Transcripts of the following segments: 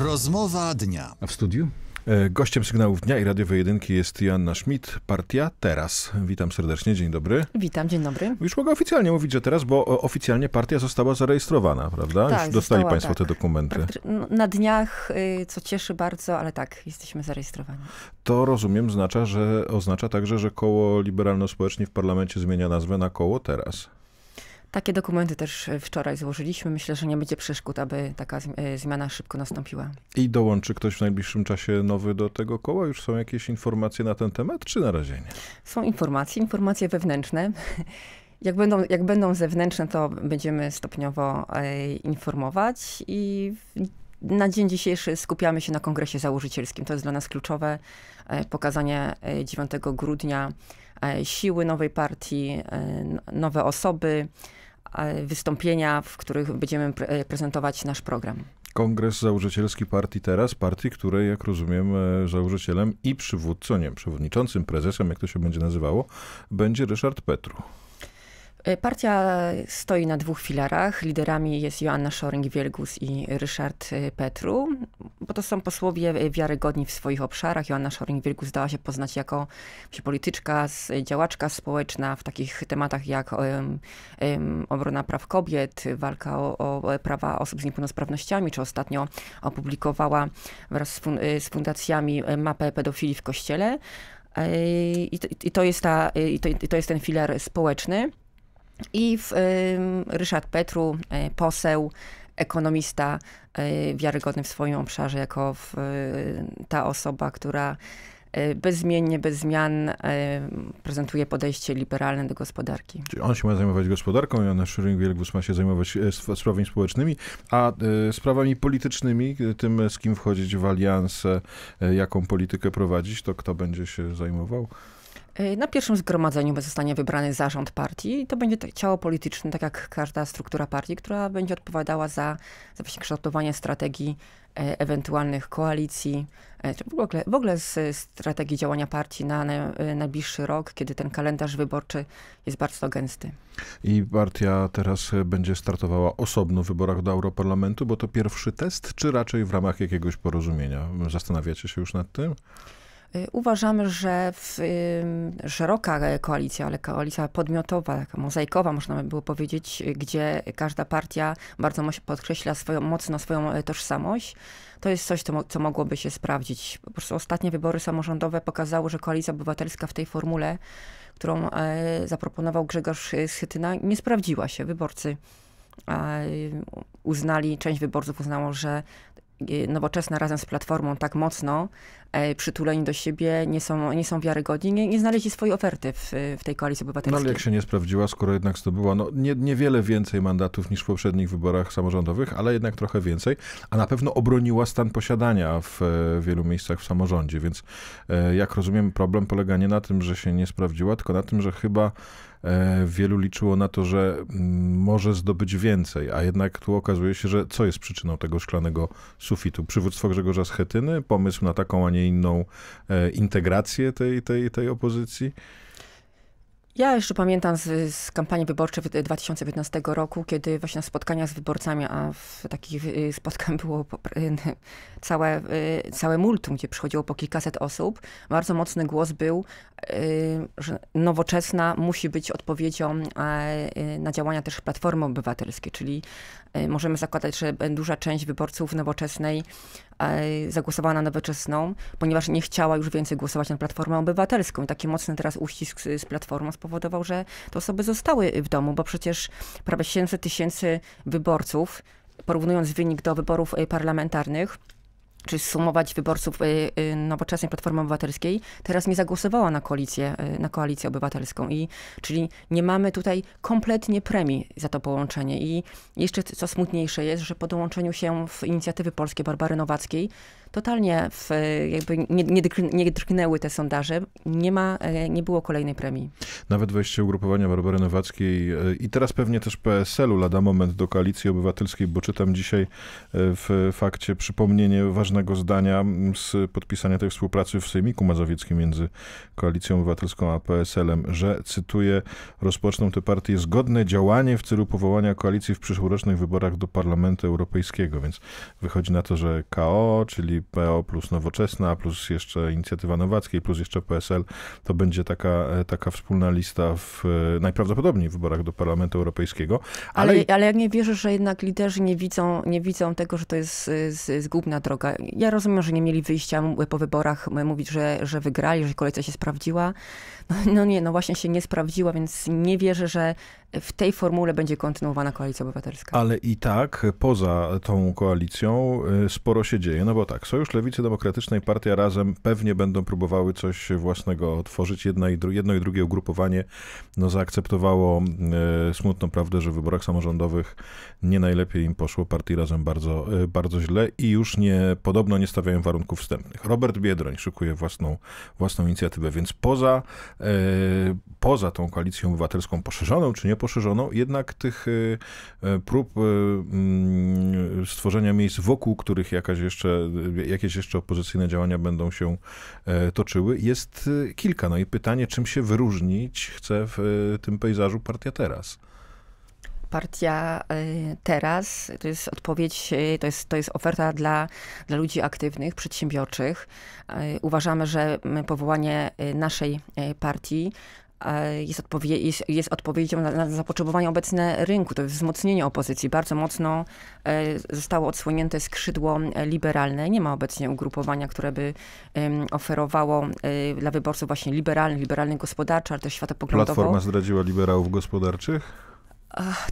Rozmowa dnia. A w studiu? E, gościem sygnałów dnia i radiowej jedynki jest Joanna Schmidt, partia Teraz. Witam serdecznie, dzień dobry. Witam, dzień dobry. Już mogę oficjalnie mówić, że teraz, bo e, oficjalnie partia została zarejestrowana, prawda? Tak, Już dostali została, Państwo tak. te dokumenty. Tak, no, na dniach, y, co cieszy bardzo, ale tak, jesteśmy zarejestrowani. To rozumiem, oznacza, że, oznacza także, że koło liberalno-społecznie w parlamencie zmienia nazwę na koło Teraz. Takie dokumenty też e, wczoraj złożyliśmy. Myślę, że nie będzie przeszkód, aby taka e, zmiana szybko nastąpiła. I dołączy ktoś w najbliższym czasie nowy do tego koła? Już są jakieś informacje na ten temat, czy na razie nie? Są informacje, informacje wewnętrzne. Jak będą, jak będą zewnętrzne, to będziemy stopniowo e, informować i na dzień dzisiejszy skupiamy się na kongresie założycielskim. To jest dla nas kluczowe. Pokazanie 9 grudnia siły nowej partii, nowe osoby, E, wystąpienia, w których będziemy pre e, prezentować nasz program. Kongres Założycielski Partii Teraz, partii, której, jak rozumiem, e, założycielem i przywódcą, nie przewodniczącym, prezesem, jak to się będzie nazywało, będzie Ryszard Petru. Y, partia stoi na dwóch filarach. Liderami jest Joanna Szoring-Wielgus i Ryszard y, Petru, bo to są posłowie y, wiarygodni w swoich obszarach. Joanna Szoring-Wielgus dała się poznać jako polityczka, działaczka społeczna w takich tematach jak um, um, obrona praw kobiet, walka o, o, prawa osób z niepełnosprawnościami, czy ostatnio opublikowała wraz z, fun z fundacjami mapę pedofilii w kościele. I to, i to jest ta, i to, i to jest ten filar społeczny i w, Ryszard Petru, y, poseł, ekonomista, y, wiarygodny w swoim obszarze, jako w, y, ta osoba, która bezmiennie, bez zmian prezentuje podejście liberalne do gospodarki. Czyli on się ma zajmować gospodarką, Joanna Szyring-Wielgus ma się zajmować e, sprawami społecznymi, a e, sprawami politycznymi, e, tym z kim wchodzić w alianse, jaką politykę prowadzić, to kto będzie się zajmował? Y, na pierwszym zgromadzeniu zostanie wybrany zarząd partii i to będzie ciało polityczne, tak jak każda struktura partii, która będzie odpowiadała za, za właśnie kształtowanie strategii y, ewentualnych koalicji, y, czy w ogóle, w ogóle z strategii działania partii na najbliższy rok, kiedy ten kalendarz wyborczy jest bardzo gęsty. I partia teraz będzie startowała osobno w wyborach do Europarlamentu, bo to pierwszy test, czy raczej w ramach jakiegoś porozumienia? Zastanawiacie się już nad tym? Y, uważamy, że w, szeroka koalicja, ale koalicja podmiotowa, taka mozaikowa, można by było powiedzieć, y, gdzie każda partia bardzo podkreśla swoją, mocno swoją y, tożsamość, to jest coś, co, co mogłoby się sprawdzić. Po prostu ostatnie wybory samorządowe pokazały, że koalicja obywatelska w tej formule, którą e, zaproponował Grzegorz Schytyna, nie sprawdziła się. Wyborcy uznali, część wyborców uznało, że nowoczesna razem z Platformą tak mocno E, przytuleni do siebie, nie są, nie są wiarygodni, nie, nie znaleźli swojej oferty w, w tej koalicji obywatelskiej. No ale jak się nie sprawdziła, skoro jednak zdobyła no, nie, niewiele więcej mandatów niż w poprzednich wyborach samorządowych, ale jednak trochę więcej, a na pewno obroniła stan posiadania w e, wielu miejscach w samorządzie, więc e, jak rozumiem, problem polega nie na tym, że się nie sprawdziła, tylko na tym, że chyba wielu liczyło na to, że mm, może zdobyć więcej, a jednak tu okazuje się, że co jest przyczyną tego szklanego sufitu? Przywództwo Grzegorza Schetyny, pomysł na taką, a nie inną e, integrację tej, tej, tej opozycji. Ja jeszcze pamiętam z, z, kampanii wyborczej 2015 roku, kiedy właśnie na spotkania z wyborcami, a w takich y, spotkań było y, całe, y, całe multum, gdzie przychodziło po kilkaset osób, bardzo mocny głos był, że nowoczesna musi być odpowiedzią e, na działania też Platformy Obywatelskiej, czyli możemy zakładać, że duża część wyborców nowoczesnej e, zagłosowała na nowoczesną, ponieważ nie chciała już więcej głosować na Platformę Obywatelską. I taki mocny teraz uścisk z Platformą, z spowodował, że te osoby zostały w domu, bo przecież prawie 700 tysięcy wyborców, porównując wynik do wyborów e, parlamentarnych, czy sumować wyborców e, e, nowoczesnej Platformy Obywatelskiej, teraz nie zagłosowała na koalicję, na koalicję obywatelską. I, czyli nie mamy tutaj kompletnie premii za to połączenie. I jeszcze co smutniejsze jest, że po dołączeniu się w inicjatywy polskiej Barbary Nowackiej totalnie w, e, jakby nie, nie, nie drgnęły te sondaże. Nie, ma, e, nie było kolejnej premii. Nawet wejście ugrupowania Barbary Nowackiej e, i teraz pewnie też PSL-u lada moment do Koalicji Obywatelskiej, bo czytam dzisiaj w fakcie przypomnienie ważnego zdania z podpisania tej współpracy w Sejmiku Mazowieckim między Koalicją Obywatelską a PSL-em, że, cytuję, rozpoczną te partie zgodne działanie w celu powołania koalicji w przyszłorocznych wyborach do Parlamentu Europejskiego, więc wychodzi na to, że KO, czyli PO plus Nowoczesna, plus jeszcze Inicjatywa Nowackiej, plus jeszcze PSL, to będzie taka, e, taka wspólna lista w e, najprawdopodobniej w wyborach do Parlamentu Europejskiego. Ale, ale, ale ja nie wierzę, że jednak liderzy nie widzą, nie widzą tego, że to jest zgubna droga. Ja rozumiem, że nie mieli wyjścia po wyborach mówić, że, że wygrali, że kolejca się sprawdziła. No, no nie, no właśnie się nie sprawdziła, więc nie wierzę, że w tej formule będzie kontynuowana koalicja obywatelska. Ale i tak poza tą koalicją y, sporo się dzieje, no bo tak, Sojusz Lewicy Demokratycznej Partia Razem pewnie będą próbowały coś własnego tworzyć. Jedno i jedno i drugie ugrupowanie no, zaakceptowało e, smutną prawdę, że w wyborach samorządowych nie najlepiej im poszło. Partii Razem bardzo, e, bardzo źle i już nie, podobno nie stawiają warunków wstępnych. Robert Biedroń szykuje własną, własną inicjatywę, więc poza, e, poza tą koalicją obywatelską poszerzoną czy nie poszerzono, jednak tych y, y, prób y, mm, stworzenia miejsc, wokół których jakaś jeszcze, jakieś jeszcze opozycyjne działania będą się e, toczyły, jest kilka. No i pytanie, czym się wyróżnić chce w tym pejzażu partia teraz? partia teraz to jest odpowiedź, to jest, to jest oferta dla, dla ludzi aktywnych, przedsiębiorczych. Uważamy, że mm, powołanie naszej partii jest, odpowie jest, jest odpowiedzią na, na, zapotrzebowanie obecne rynku, to jest wzmocnienie opozycji. Bardzo mocno e, zostało odsłonięte skrzydło e, liberalne. Nie ma obecnie ugrupowania, które by oferowało e, dla wyborców właśnie liberalnych, liberalnych gospodarczo, ale też światopoglądowo. Platforma zdradziła liberałów gospodarczych?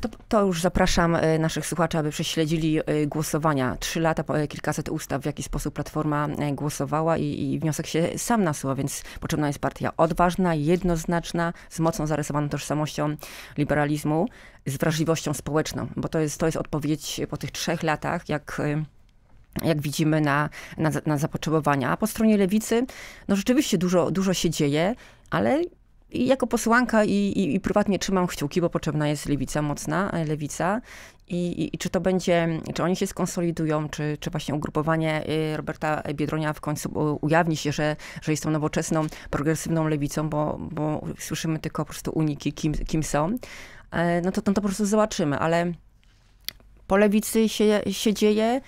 To, to, już zapraszam e, naszych słuchaczy, aby prześledzili e, głosowania. Trzy lata, e, kilkaset ustaw, w jaki sposób Platforma głosowała i, i wniosek się sam nasuwa, więc potrzebna jest partia odważna, jednoznaczna, z mocno zarysowaną tożsamością liberalizmu, z wrażliwością społeczną, bo to jest, to jest odpowiedź po tych trzech latach, jak jak widzimy, na, na, na zapotrzebowania. A po stronie lewicy, no rzeczywiście dużo, dużo się dzieje, ale i jako posłanka i, i, i, prywatnie trzymam kciuki, bo potrzebna jest lewica mocna, e, lewica. I, I, czy to będzie, czy oni się skonsolidują, czy, czy właśnie ugrupowanie e, Roberta Biedronia w końcu e, ujawni się, że, że jest tą nowoczesną, progresywną lewicą, bo, bo słyszymy tylko po prostu uniki, kim, kim są, no to, no to po prostu zobaczymy, ale po lewicy się, się dzieje,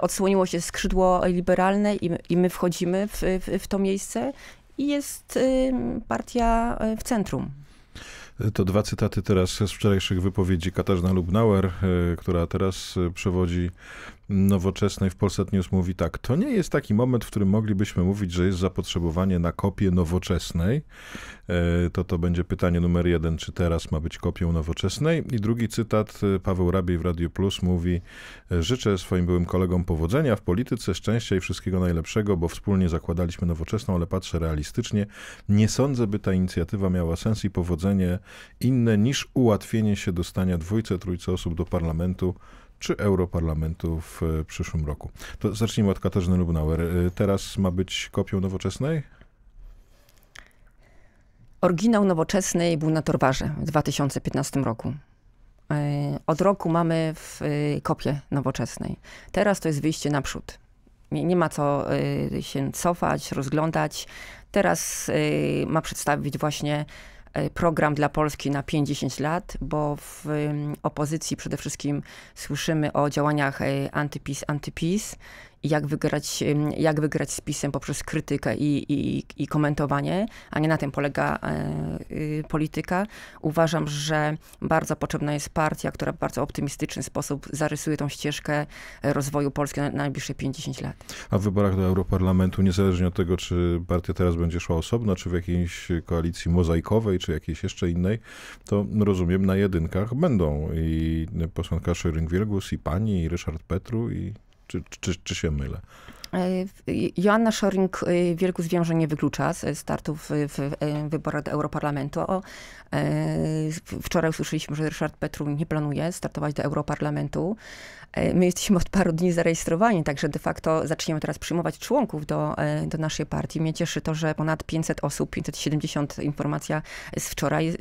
odsłoniło się skrzydło liberalne i, i my wchodzimy w, w, w to miejsce i jest partia y, w centrum. To dwa cytaty teraz z wczorajszych wypowiedzi Katarzyna Lubnauer, y, która teraz y, przewodzi Nowoczesnej w Polsat News mówi tak, to nie jest taki moment, w którym moglibyśmy mówić, że jest zapotrzebowanie na kopię nowoczesnej. E, to to będzie pytanie numer jeden, czy teraz ma być kopią nowoczesnej. I drugi cytat, e, Paweł Rabiej w Radio Plus mówi, e, życzę swoim byłym kolegom powodzenia w polityce, szczęścia i wszystkiego najlepszego, bo wspólnie zakładaliśmy nowoczesną, ale patrzę realistycznie. Nie sądzę, by ta inicjatywa miała sens i powodzenie inne niż ułatwienie się dostania dwójce, trójce osób do parlamentu czy europarlamentu w e, przyszłym roku. To zacznijmy od Katarzyny Lubnauer. E, teraz ma być kopią nowoczesnej? Oryginał nowoczesnej był na Torwarze w 2015 roku. E, od roku mamy w kopię nowoczesnej. Teraz to jest wyjście naprzód. Nie, nie ma co się cofać, rozglądać. Teraz ma przedstawić właśnie E, program dla Polski na 50 lat, bo w mm, opozycji przede wszystkim słyszymy o działaniach e, antypis, antypis jak wygrać, jak wygrać z pisem poprzez krytykę i, i, i komentowanie, a nie na tym polega e, y, polityka. Uważam, że bardzo potrzebna jest partia, która w bardzo optymistyczny sposób zarysuje tą ścieżkę rozwoju Polski na, najbliższe 50 lat. A w wyborach do Europarlamentu, niezależnie od tego, czy partia teraz będzie szła osobno, czy w jakiejś koalicji mozaikowej, czy jakiejś jeszcze innej, to rozumiem, na jedynkach będą i posłanka Szering-Wielgus, i pani, i Ryszard Petru, i 这、这、这些没了。Y, Joanna Szoring y, wielku zwiąże nie wyklucza startów w y, wyborach do Europarlamentu. Wczoraj usłyszeliśmy, że Ryszard Petru nie planuje startować do Europarlamentu. My jesteśmy od paru dni zarejestrowani, także de facto zaczniemy teraz przyjmować członków do, do naszej partii. Mnie cieszy to, że ponad 500 osób, 570 informacja z wczoraj,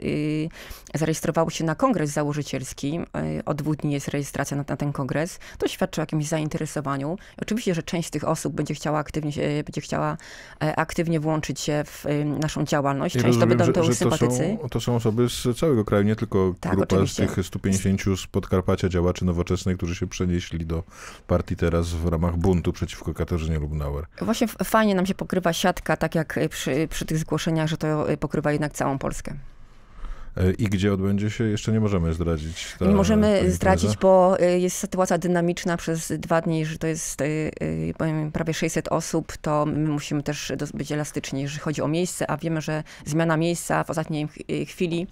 zarejestrowało się na kongres założycielski. Od dwóch dni jest rejestracja na, na ten kongres. To świadczy o jakimś zainteresowaniu. Oczywiście, że część z tych osób osób będzie chciała aktywnie, się, będzie chciała e, aktywnie włączyć się w y, naszą działalność. Część rozumiem, to będą że, że sympatycy. To są, to są osoby z całego kraju, nie tylko tak, grupa oczywiście. z tych 150 z Podkarpacia działaczy nowoczesnych, którzy się przenieśli do partii teraz w ramach buntu przeciwko Katarzynie Lubnauer. Właśnie fajnie nam się pokrywa siatka, tak jak przy, przy tych zgłoszeniach, że to y, pokrywa jednak całą Polskę. E, i gdzie odbędzie się, jeszcze nie możemy zdradzić. Ta, nie możemy zdradzić, bo e, jest sytuacja dynamiczna przez dwa dni, że to jest e, powiem, prawie 600 osób, to my musimy też być elastyczni, jeżeli chodzi o miejsce, a wiemy, że zmiana miejsca w ostatniej chwili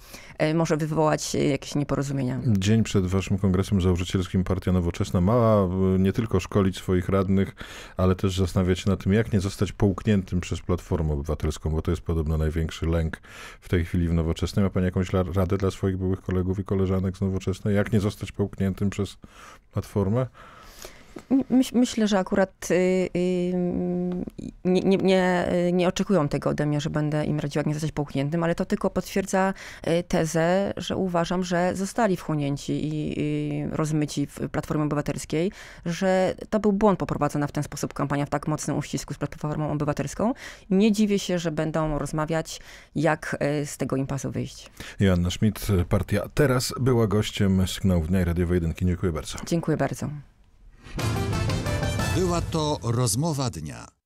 może wywołać jakieś nieporozumienia. Dzień przed waszym kongresem założycielskim Partia Nowoczesna ma nie tylko szkolić swoich radnych, ale też zastanawiać się nad tym, jak nie zostać połkniętym przez Platformę Obywatelską, bo to jest podobno największy lęk w tej chwili w Nowoczesnej. Ma pani jakąś Rady radę dla swoich byłych kolegów i koleżanek z nowoczesnej, jak nie zostać połkniętym przez platformę? myślę, że akurat y, y, nie, nie, nie, nie, oczekują tego ode mnie, że będę im radziła nie zostać pochłoniętym, ale to tylko potwierdza y, tezę, że uważam, że zostali wchłonięci i, rozmyci w Platformie Obywatelskiej, że to był błąd poprowadzona w ten sposób kampania w tak mocnym uścisku z Platformą Obywatelską. Nie dziwię się, że będą rozmawiać, jak z tego impasu wyjść. Joanna Schmidt, partia Teraz była gościem sygnału Dnia Radiowej Jedynki. Dziękuję bardzo. Dziękuję bardzo. Była to rozmowa dnia.